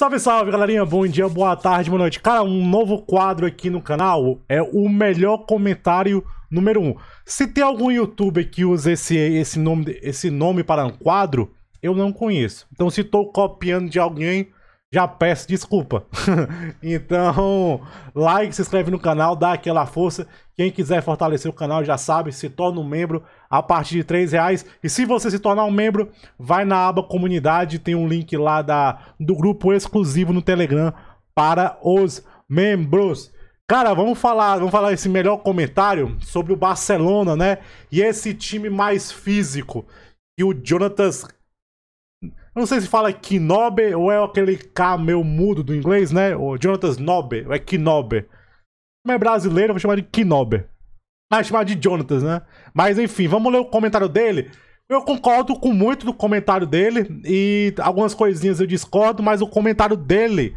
Salve, salve, galerinha. Bom dia, boa tarde, boa noite. Cara, um novo quadro aqui no canal é o melhor comentário número 1. Um. Se tem algum youtuber que usa esse, esse, nome, esse nome para um quadro, eu não conheço. Então, se estou copiando de alguém, já peço desculpa. então, like, se inscreve no canal, dá aquela força. Quem quiser fortalecer o canal já sabe, se torna um membro a partir de 3 reais. E se você se tornar um membro, vai na aba comunidade, tem um link lá da, do grupo exclusivo no Telegram para os membros. Cara, vamos falar, vamos falar esse melhor comentário sobre o Barcelona, né? E esse time mais físico que o Jonathan eu não sei se fala Kinobe ou é aquele K meu mudo do inglês, né? O Jonathan Nobe, ou é Kinobe. Como é brasileiro, eu vou chamar de Kinobe. Mas ah, chamar de Jonathan, né? Mas enfim, vamos ler o comentário dele. Eu concordo com muito do comentário dele e algumas coisinhas eu discordo, mas o comentário dele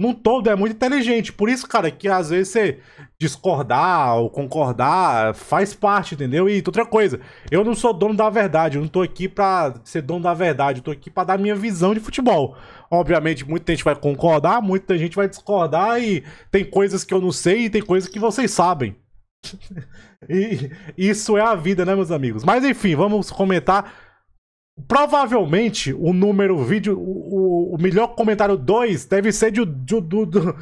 num todo é muito inteligente. Por isso, cara, que às vezes você discordar ou concordar faz parte, entendeu? E outra coisa, eu não sou dono da verdade, eu não tô aqui pra ser dono da verdade, eu tô aqui pra dar minha visão de futebol. Obviamente, muita gente vai concordar, muita gente vai discordar e tem coisas que eu não sei e tem coisas que vocês sabem. e isso é a vida, né, meus amigos? Mas enfim, vamos comentar. Provavelmente o número vídeo, o, o, melhor comentário 2 deve ser de, do, do, do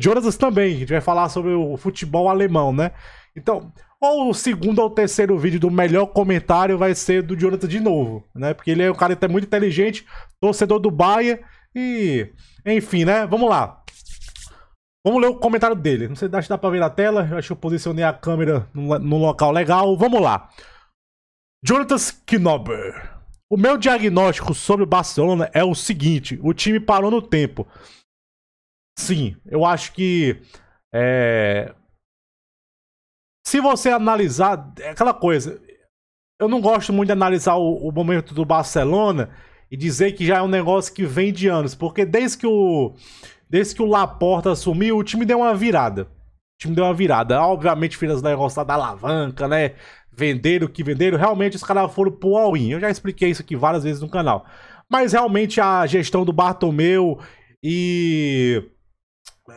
Jonas também. A gente vai falar sobre o futebol alemão, né? Então, ou o segundo ou terceiro vídeo do melhor comentário vai ser do Jonathan de novo, né? Porque ele é um cara que é muito inteligente, torcedor do Bahia e... Enfim, né? Vamos lá. Vamos ler o comentário dele. Não sei se dá pra ver na tela, eu acho que eu posicionei a câmera num, local legal. Vamos lá. Jonathan Knobber. O meu diagnóstico sobre o Barcelona é o seguinte: o time parou no tempo. Sim, eu acho que. É... Se você analisar. É aquela coisa. Eu não gosto muito de analisar o, o momento do Barcelona e dizer que já é um negócio que vem de anos, porque desde que o desde que o Laporta assumiu, o time deu uma virada time deu uma virada. Obviamente, Finas da enroscada da alavanca, né? Venderam o que venderam. Realmente, os caras foram pro all-in. Eu já expliquei isso aqui várias vezes no canal. Mas realmente a gestão do Bartomeu e.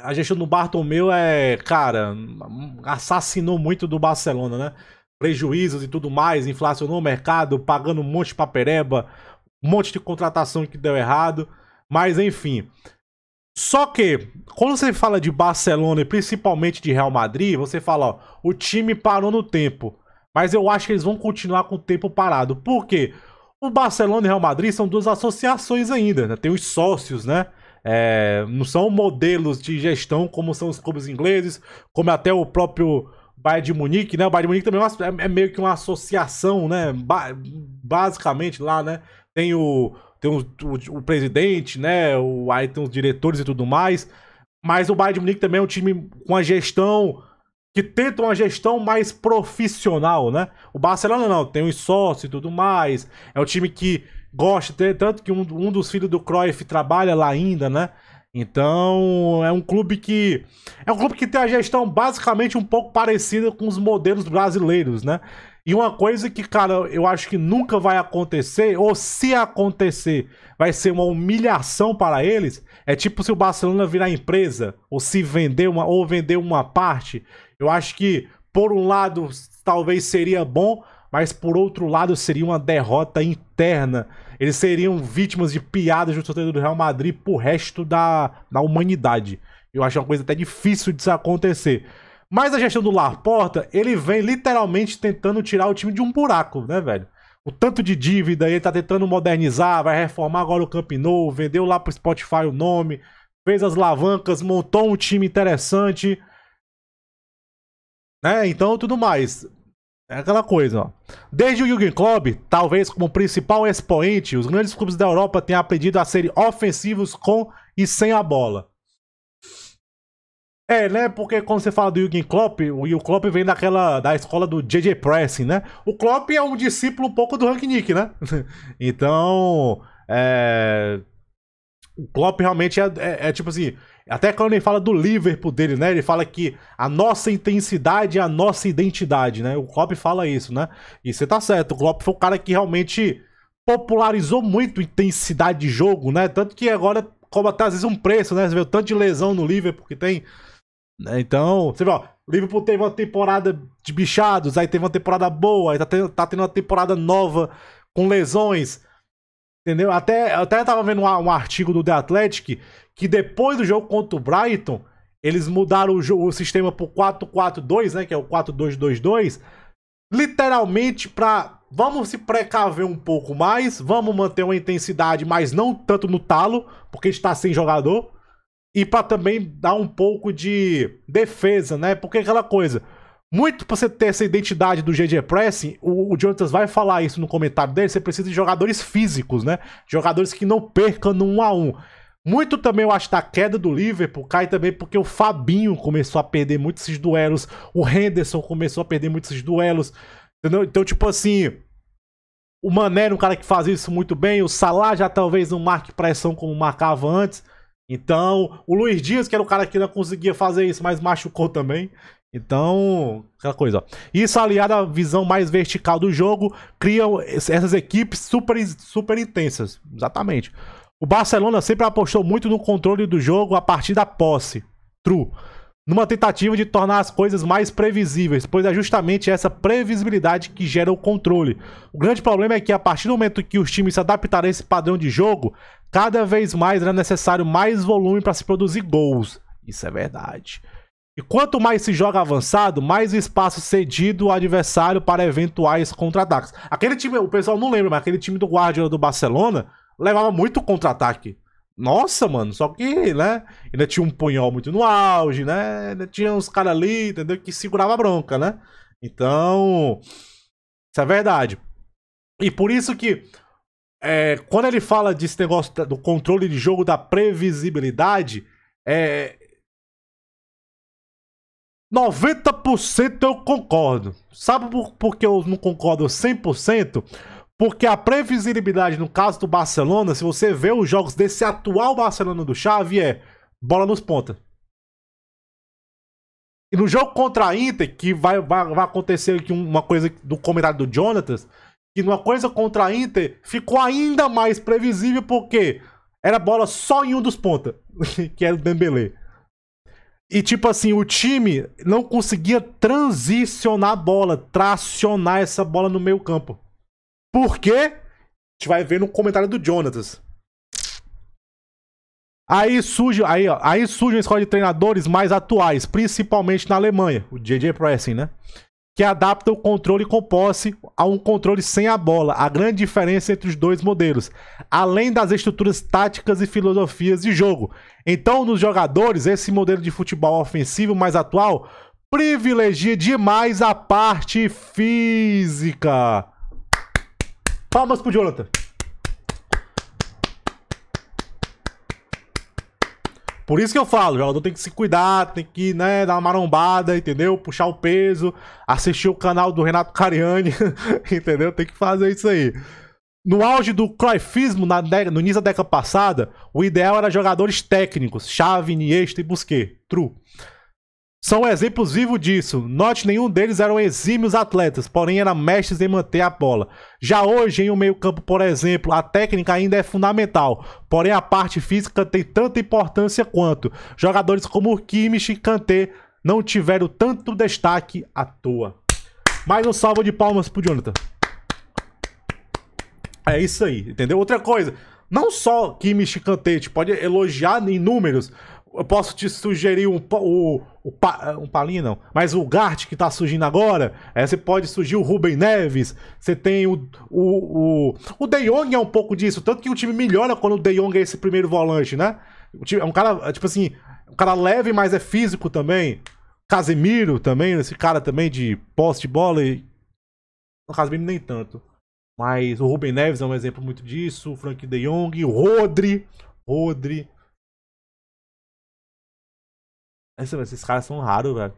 A gestão do Bartomeu é, cara, assassinou muito do Barcelona, né? Prejuízos e tudo mais, inflacionou o mercado, pagando um monte de papereba, um monte de contratação que deu errado. Mas enfim, só que, quando você fala de Barcelona e principalmente de Real Madrid, você fala, ó, o time parou no tempo. Mas eu acho que eles vão continuar com o tempo parado. Por quê? O Barcelona e o Real Madrid são duas associações ainda, né? Tem os sócios, né? É, não são modelos de gestão como são os clubes ingleses, como até o próprio Bayern de Munique, né? O Bayern de Munique também é, é, é, meio que uma associação, né? Ba basicamente lá, né? Tem o, tem o, o, o, presidente, né? O, aí tem os diretores e tudo mais. Mas o Bayern de Munique também é um time com a gestão que tenta uma gestão mais profissional, né? O Barcelona não, tem os sócios e tudo mais. É um time que gosta, tanto que um, um dos filhos do Cruyff trabalha lá ainda, né? Então, é um clube que é um clube que tem a gestão basicamente um pouco parecida com os modelos brasileiros, né? E uma coisa que, cara, eu acho que nunca vai acontecer, ou se acontecer, vai ser uma humilhação para eles, é tipo se o Barcelona virar empresa, ou se vender uma ou vender uma parte. Eu acho que por um lado talvez seria bom, mas por outro lado seria uma derrota interna eles seriam vítimas de piadas do sorteio do Real Madrid pro resto da, da humanidade. Eu acho uma coisa até difícil disso acontecer. Mas a gestão do Laporta, ele vem literalmente tentando tirar o time de um buraco, né, velho? O tanto de dívida, ele tá tentando modernizar, vai reformar agora o Camp Nou, vendeu lá pro Spotify o nome, fez as alavancas, montou um time interessante, né? Então, tudo mais. É aquela coisa, ó. Desde o Jürgen Klopp, talvez como principal expoente, os grandes clubes da Europa têm aprendido a serem ofensivos com e sem a bola. É, né? Porque quando você fala do Jürgen Klopp, o Jürgen Klopp vem daquela da escola do JJ Pressing, né? O Klopp é um discípulo um pouco do Rangnick, né? então, é... o Klopp realmente é, é, é tipo assim, até quando ele fala do Liverpool dele, né? Ele fala que a nossa intensidade é a nossa identidade, né? O Klopp fala isso, né? E você tá certo, o Klopp foi o cara que realmente popularizou muito intensidade de jogo, né? Tanto que agora como até às vezes um preço, né? Você vê o tanto de lesão no Liverpool que tem. Né? Então, você vê, ó, o Liverpool teve uma temporada de bichados, aí teve uma temporada boa, aí tá tendo, tá tendo uma temporada nova com lesões. Entendeu? Até, até tava vendo um, um artigo do The Athletic que depois do jogo contra o Brighton, eles mudaram o, jogo, o sistema pro 4-4-2, né? Que é o 4-2-2-2. Literalmente pra. Vamos se precaver um pouco mais, vamos manter uma intensidade, mas não tanto no talo, porque a gente está sem jogador. E para também dar um pouco de defesa, né? Porque aquela coisa. Muito pra você ter essa identidade do GG Pressing, o, o Jonathan vai falar isso no comentário dele, você precisa de jogadores físicos, né? Jogadores que não percam no 1 a 1 muito também eu acho da queda do Liverpool cai também porque o Fabinho começou a perder muitos esses duelos, o Henderson começou a perder muitos esses duelos. Entendeu? Então, tipo assim, o Mané é um cara que faz isso muito bem, o Salah já talvez não marque pressão como marcava antes. Então, o Luiz Dias, que era o cara que não conseguia fazer isso, mas machucou também. Então, aquela coisa, ó. Isso aliado à visão mais vertical do jogo, criam essas equipes super, super intensas. Exatamente. O Barcelona sempre apostou muito no controle do jogo a partir da posse. True. Numa tentativa de tornar as coisas mais previsíveis, pois é justamente essa previsibilidade que gera o controle. O grande problema é que a partir do momento que os times se adaptarem a esse padrão de jogo, cada vez mais era é necessário mais volume para se produzir gols. Isso é verdade. E quanto mais se joga avançado, mais espaço cedido ao adversário para eventuais contra-ataques. Aquele time, o pessoal não lembra, mas aquele time do Guardiola do Barcelona levava muito contra-ataque. Nossa, mano, só que, né? Ainda tinha um punhol muito no auge, né? Ainda tinha uns caras ali, entendeu? Que segurava a bronca, né? Então, isso é verdade. E por isso que, é, quando ele fala desse negócio do controle de jogo, da previsibilidade, é, 90% eu concordo. Sabe por, por que eu não concordo 100%? Porque a previsibilidade no caso do Barcelona, se você vê os jogos desse atual Barcelona do Xavi, é bola nos ponta. E no jogo contra a Inter, que vai, vai, vai acontecer aqui uma coisa do comentário do Jonathan, que numa coisa contra a Inter ficou ainda mais previsível porque era bola só em um dos pontas, que era o Dembélé. E tipo assim, o time não conseguia transicionar a bola, tracionar essa bola no meio campo. Por quê? A gente vai ver no comentário do Jonathan. Aí surge, aí, ó, aí surge uma escola de treinadores mais atuais, principalmente na Alemanha, o JJ Pressing, né? que adapta o controle com posse a um controle sem a bola, a grande diferença entre os dois modelos, além das estruturas táticas e filosofias de jogo. Então, nos jogadores, esse modelo de futebol ofensivo mais atual privilegia demais a parte física. Palmas pro Jonathan. Por isso que eu falo, o jogador tem que se cuidar, tem que, né, dar uma marombada, entendeu? Puxar o peso, assistir o canal do Renato Cariani, entendeu? Tem que fazer isso aí. No auge do Cruyffismo, na, no início da década passada, o ideal era jogadores técnicos, Chave, Iniesta e Busquets. True. São exemplos vivos disso. Note, nenhum deles eram exímios atletas, porém eram mestres em manter a bola. Já hoje, em um meio-campo, por exemplo, a técnica ainda é fundamental, porém a parte física tem tanta importância quanto. Jogadores como Kimish e Kanté não tiveram tanto destaque à toa. Mais um salvo de palmas pro Jonathan. É isso aí, entendeu? Outra coisa, não só Kimish e Kanté, pode elogiar em números, eu posso te sugerir um, o, o, um Palinho, não, mas o Gart que tá surgindo agora. É, você pode surgir o Rubem Neves. Você tem o. O, o, o De Jong é um pouco disso. Tanto que o time melhora quando o De Jong é esse primeiro volante, né? É um cara, é, tipo assim, um cara leve, mas é físico também. Casemiro também, esse cara também de poste de bola. E... O Casemiro nem tanto. Mas o Rubem Neves é um exemplo muito disso. O Frank De Jong, o Rodri. Rodri. É esses caras são raros, velho.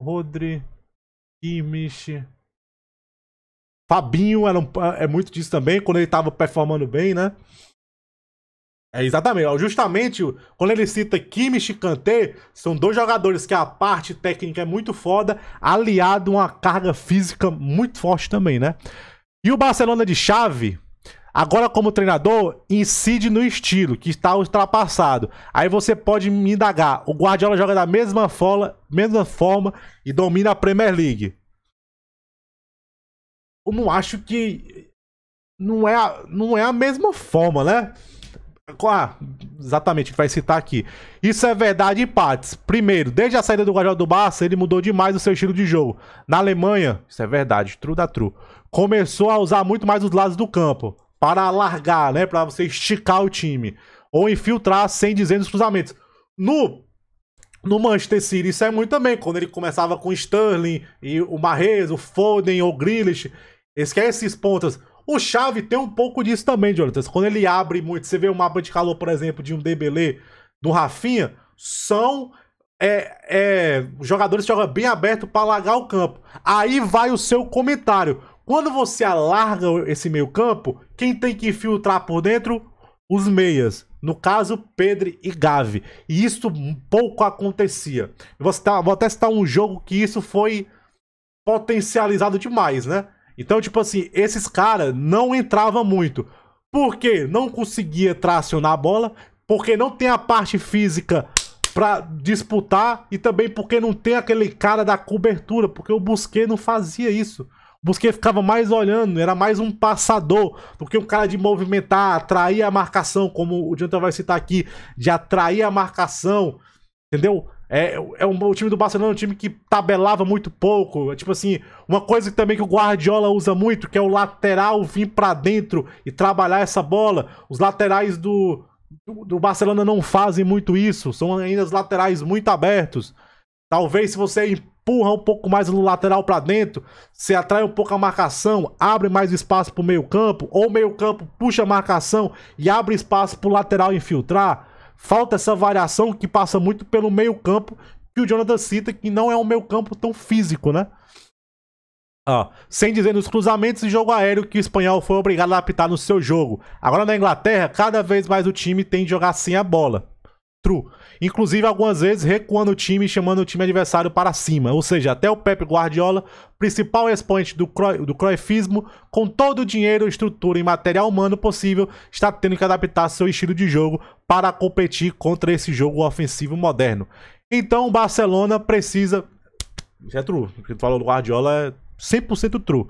Rodri, Kimmich... Fabinho era um, é muito disso também, quando ele tava performando bem, né? É exatamente, justamente quando ele cita Kimmich e Kanté, são dois jogadores que a parte técnica é muito foda, aliado a uma carga física muito forte também, né? E o Barcelona de chave, Agora, como treinador, incide no estilo, que está ultrapassado. Aí você pode me indagar: o Guardiola joga da mesma forma, mesma forma e domina a Premier League. Eu não acho que. Não é, a, não é a mesma forma, né? Ah, exatamente, gente vai citar aqui. Isso é verdade em partes. Primeiro, desde a saída do Guardiola do Barça, ele mudou demais o seu estilo de jogo. Na Alemanha, isso é verdade, true da true, começou a usar muito mais os lados do campo para alargar, né? Para você esticar o time. Ou infiltrar sem dizer nos cruzamentos. No, no Manchester City, isso é muito também. Quando ele começava com o Sterling, e o Marrez, o Foden, o Grealish. Esquece esses pontas. O Xavi tem um pouco disso também, Jonathan. Quando ele abre muito, você vê o um mapa de calor, por exemplo, de um Debele, do Rafinha, são é, é, jogadores que jogam bem aberto para largar o campo. Aí vai o seu comentário. Quando você alarga esse meio campo, quem tem que filtrar por dentro? Os meias. No caso, Pedro e Gavi. E isso pouco acontecia. Eu vou, citar, vou até citar um jogo que isso foi potencializado demais, né? Então, tipo assim, esses caras não entravam muito. Porque não conseguia tracionar a bola, porque não tem a parte física para disputar e também porque não tem aquele cara da cobertura, porque o Busquets não fazia isso. Busquets ficava mais olhando, era mais um passador do que um cara de movimentar, atrair a marcação, como o Jonathan vai citar aqui, de atrair a marcação, entendeu? É, é um, o time do Barcelona é um time que tabelava muito pouco. É, tipo assim, uma coisa também que o Guardiola usa muito, que é o lateral vir para dentro e trabalhar essa bola. Os laterais do, do, do Barcelona não fazem muito isso, são ainda os laterais muito abertos. Talvez se você empurra um pouco mais no lateral para dentro, você atrai um pouco a marcação, abre mais espaço para o meio campo, ou o meio campo puxa a marcação e abre espaço para o lateral infiltrar. Falta essa variação que passa muito pelo meio campo, que o Jonathan cita, que não é um meio campo tão físico, né? Ah, sem dizer nos cruzamentos e jogo aéreo que o espanhol foi obrigado a apitar no seu jogo. Agora na Inglaterra, cada vez mais o time tem de jogar sem a bola. True, Inclusive, algumas vezes recuando o time e chamando o time adversário para cima. Ou seja, até o Pep Guardiola, principal expoente do, cro do com todo o dinheiro, estrutura e material humano possível, está tendo que adaptar seu estilo de jogo para competir contra esse jogo ofensivo moderno. Então, o Barcelona precisa. Isso é true. O que tu falou do Guardiola é 100% true.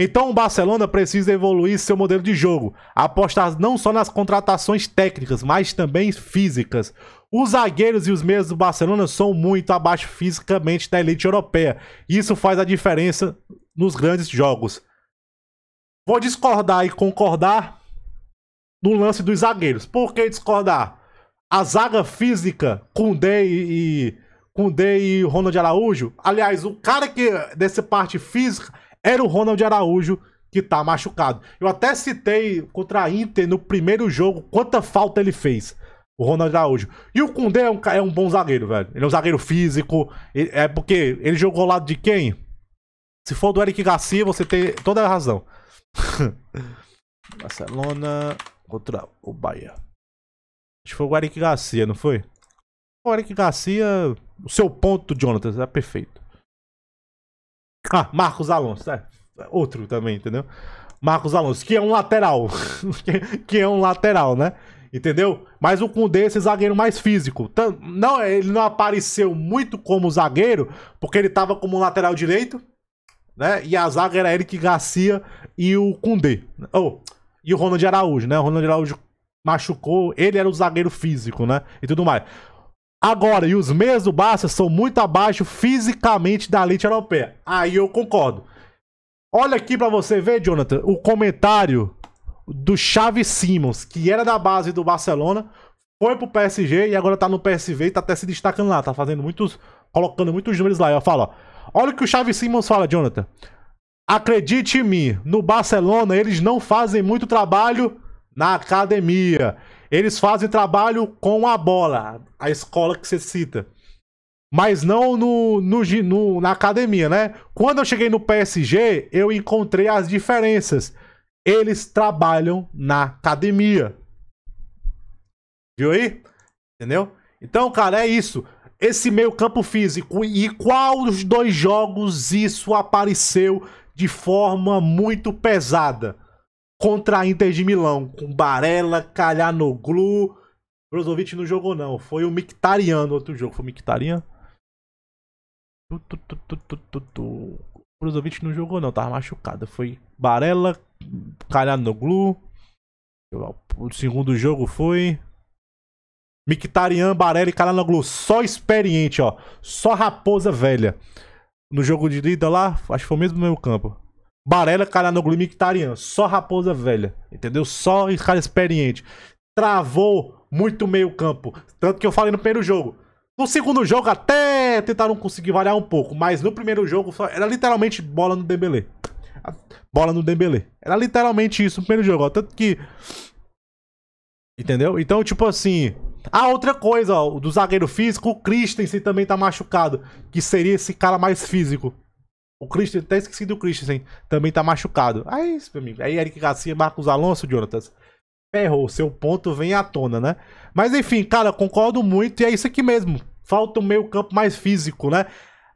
Então o Barcelona precisa evoluir seu modelo de jogo, apostar não só nas contratações técnicas, mas também físicas. Os zagueiros e os meias do Barcelona são muito abaixo fisicamente da elite europeia. Isso faz a diferença nos grandes jogos. Vou discordar e concordar no lance dos zagueiros. Por que discordar? A zaga física, Day e, e Day e Ronald Araújo, aliás, o cara que dessa parte física era o Ronald Araújo que tá machucado. Eu até citei contra a Inter no primeiro jogo quanta falta ele fez. O Ronald Araújo. E o Kundê é um, é um bom zagueiro, velho. Ele é um zagueiro físico. é porque ele jogou ao lado de quem? Se for do Eric Garcia, você tem toda a razão. Barcelona contra o Bahia. Acho que foi o Eric Garcia, não foi? O Eric Garcia, o seu ponto, Jonathan, é perfeito. Ah, Marcos Alonso. É. Outro também, entendeu? Marcos Alonso, que é um lateral. que é um lateral, né? Entendeu? Mas o Kundê é esse zagueiro mais físico. Não, ele não apareceu muito como zagueiro, porque ele tava como lateral direito, né? E a zaga era Eric Garcia e o Kundê. Oh, e o Ronald Araújo, né? O Ronald Araújo machucou, ele era o zagueiro físico, né? E tudo mais. Agora, e os meias do Barça são muito abaixo fisicamente da elite europeia. Aí eu concordo. Olha aqui para você ver, Jonathan, o comentário do Xavi Simons, que era da base do Barcelona, foi pro PSG e agora tá no PSV e tá até se destacando lá, tá fazendo muitos, colocando muitos números lá. Eu falo, ó, olha o que o Xavi Simons fala, Jonathan. Acredite em mim, no Barcelona eles não fazem muito trabalho na academia. Eles fazem trabalho com a bola, a escola que você cita. Mas não no, no, no, na academia, né? Quando eu cheguei no PSG, eu encontrei as diferenças. Eles trabalham na academia. Viu aí? Entendeu? Então, cara, é isso. Esse meio campo físico. E qual dos dois jogos isso apareceu de forma muito pesada? contra a Inter de Milão, com Barella, Calhanoglu. Brozovic não jogou não, foi o Mictariano no outro jogo, foi o Mictariano? Tu, tu, tu, Brozovic não jogou não, tava machucado, foi Barella, Calhanoglu. O segundo jogo foi Mictarian, Barella e Calhanoglu, só experiente, ó, só raposa velha. No jogo de lida lá, acho que foi o mesmo no meu campo. Barela, Caranoglu e Mictarian. Só raposa velha, entendeu? Só cara experiente. Travou muito meio campo. Tanto que eu falei no primeiro jogo. No segundo jogo até tentaram conseguir variar um pouco, mas no primeiro jogo era literalmente bola no Dembele, Bola no Dembele. Era literalmente isso no primeiro jogo, ó. tanto que entendeu? Então, tipo assim, ah, outra coisa, ó, do zagueiro físico, o Christensen também tá machucado, que seria esse cara mais físico. O Christian, até esqueci do Christian, também tá machucado. Aí, isso, meu amigo. Aí, Eric Garcia, Marcos Alonso, Jonatas. Ferrou, seu ponto vem à tona, né? Mas enfim, cara, concordo muito e é isso aqui mesmo. Falta um meio campo mais físico, né?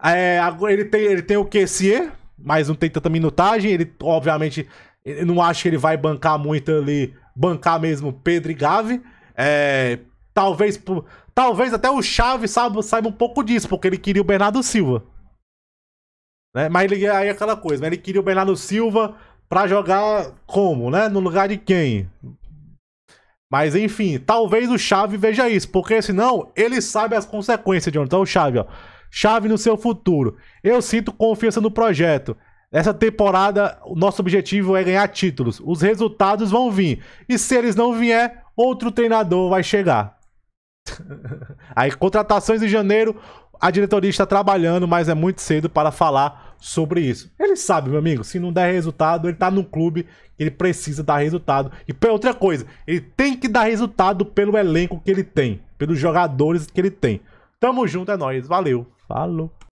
É, ele, tem, ele tem o QSE, mas não tem tanta minutagem. Ele, obviamente, eu não acho que ele vai bancar muito ali, bancar mesmo Pedro e Gavi. É, talvez, talvez até o Chave saiba, saiba um pouco disso, porque ele queria o Bernardo Silva. Né? Mas ele, aí é aquela coisa, né? ele queria o Bernardo Silva pra jogar como, né? No lugar de quem? Mas enfim, talvez o Chave veja isso, porque senão ele sabe as consequências John. Então, o Chave, ó. Chave no seu futuro. Eu sinto confiança no projeto. Essa temporada, o nosso objetivo é ganhar títulos. Os resultados vão vir. E se eles não vier, outro treinador vai chegar. Aí, contratações em janeiro, a diretoria está trabalhando, mas é muito cedo para falar sobre isso. Ele sabe, meu amigo, se não der resultado, ele está no clube, ele precisa dar resultado. E outra coisa, ele tem que dar resultado pelo elenco que ele tem, pelos jogadores que ele tem. Tamo junto, é nóis. Valeu. Falou.